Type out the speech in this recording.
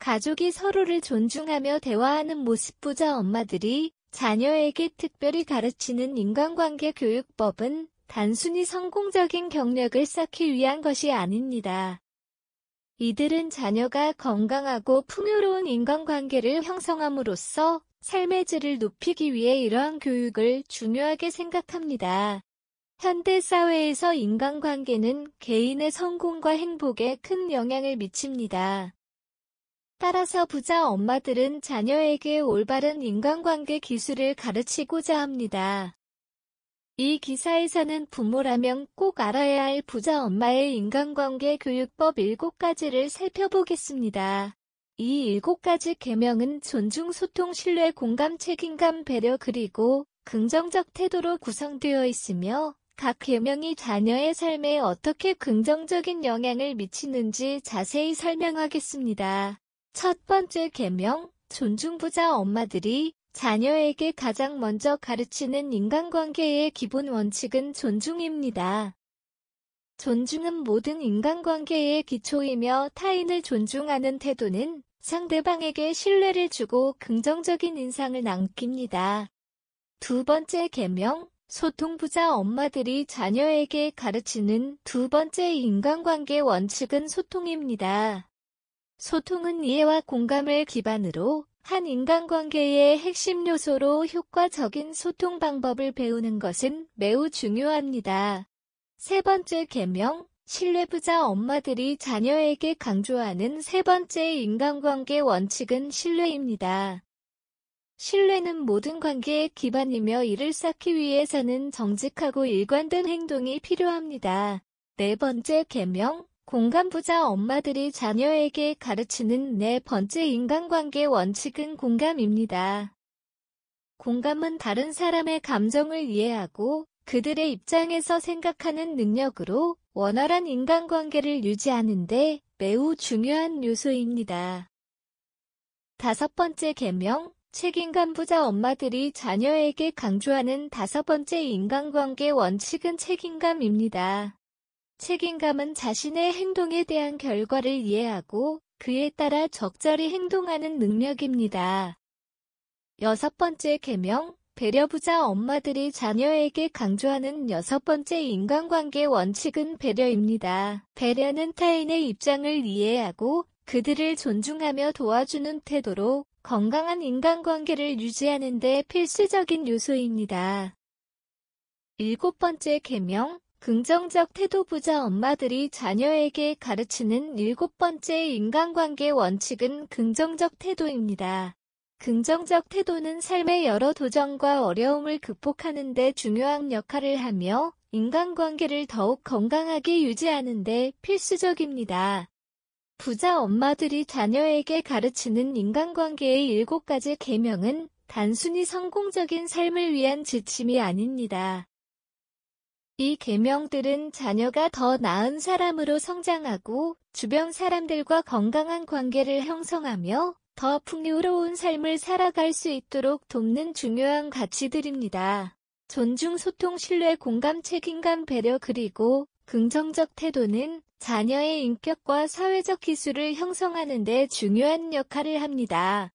가족이 서로를 존중하며 대화하는 모습 보자 엄마들이 자녀에게 특별히 가르치는 인간관계 교육법은 단순히 성공적인 경력을 쌓기 위한 것이 아닙니다. 이들은 자녀가 건강하고 풍요로운 인간관계를 형성함으로써 삶의 질을 높이기 위해 이러한 교육을 중요하게 생각합니다. 현대사회에서 인간관계는 개인의 성공과 행복에 큰 영향을 미칩니다. 따라서 부자 엄마들은 자녀에게 올바른 인간관계 기술을 가르치고자 합니다. 이 기사에서는 부모라면 꼭 알아야 할 부자 엄마의 인간관계 교육법 7가지를 살펴보겠습니다. 이 7가지 개명은 존중, 소통, 신뢰, 공감, 책임감, 배려 그리고 긍정적 태도로 구성되어 있으며 각 개명이 자녀의 삶에 어떻게 긍정적인 영향을 미치는지 자세히 설명하겠습니다. 첫 번째 개명, 존중부자 엄마들이 자녀에게 가장 먼저 가르치는 인간관계의 기본 원칙은 존중입니다. 존중은 모든 인간관계의 기초이며 타인을 존중하는 태도는 상대방에게 신뢰를 주고 긍정적인 인상을 남깁니다. 두 번째 개명, 소통부자 엄마들이 자녀에게 가르치는 두 번째 인간관계 원칙은 소통입니다. 소통은 이해와 공감을 기반으로 한 인간관계의 핵심 요소로 효과적인 소통 방법을 배우는 것은 매우 중요합니다. 세 번째 개명, 신뢰부자 엄마들이 자녀에게 강조하는 세 번째 인간관계 원칙은 신뢰입니다. 신뢰는 모든 관계의 기반이며 이를 쌓기 위해서는 정직하고 일관된 행동이 필요합니다. 네 번째 개명, 공감부자 엄마들이 자녀에게 가르치는 네 번째 인간관계 원칙은 공감입니다. 공감은 다른 사람의 감정을 이해하고 그들의 입장에서 생각하는 능력으로 원활한 인간관계를 유지하는데 매우 중요한 요소입니다. 다섯 번째 개명, 책임감부자 엄마들이 자녀에게 강조하는 다섯 번째 인간관계 원칙은 책임감입니다. 책임감은 자신의 행동에 대한 결과를 이해하고 그에 따라 적절히 행동하는 능력입니다. 여섯 번째 개명, 배려부자 엄마들이 자녀에게 강조하는 여섯 번째 인간관계 원칙은 배려입니다. 배려는 타인의 입장을 이해하고 그들을 존중하며 도와주는 태도로 건강한 인간관계를 유지하는 데 필수적인 요소입니다. 일곱 번째 개명, 긍정적 태도 부자 엄마들이 자녀에게 가르치는 일곱 번째 인간관계 원칙은 긍정적 태도입니다. 긍정적 태도는 삶의 여러 도전과 어려움을 극복하는 데 중요한 역할을 하며 인간관계를 더욱 건강하게 유지하는 데 필수적입니다. 부자 엄마들이 자녀에게 가르치는 인간관계의 일곱 가지 개명은 단순히 성공적인 삶을 위한 지침이 아닙니다. 이 계명들은 자녀가 더 나은 사람으로 성장하고 주변 사람들과 건강한 관계를 형성하며 더 풍요로운 삶을 살아갈 수 있도록 돕는 중요한 가치들입니다. 존중, 소통, 신뢰, 공감, 책임감, 배려 그리고 긍정적 태도는 자녀의 인격과 사회적 기술을 형성하는 데 중요한 역할을 합니다.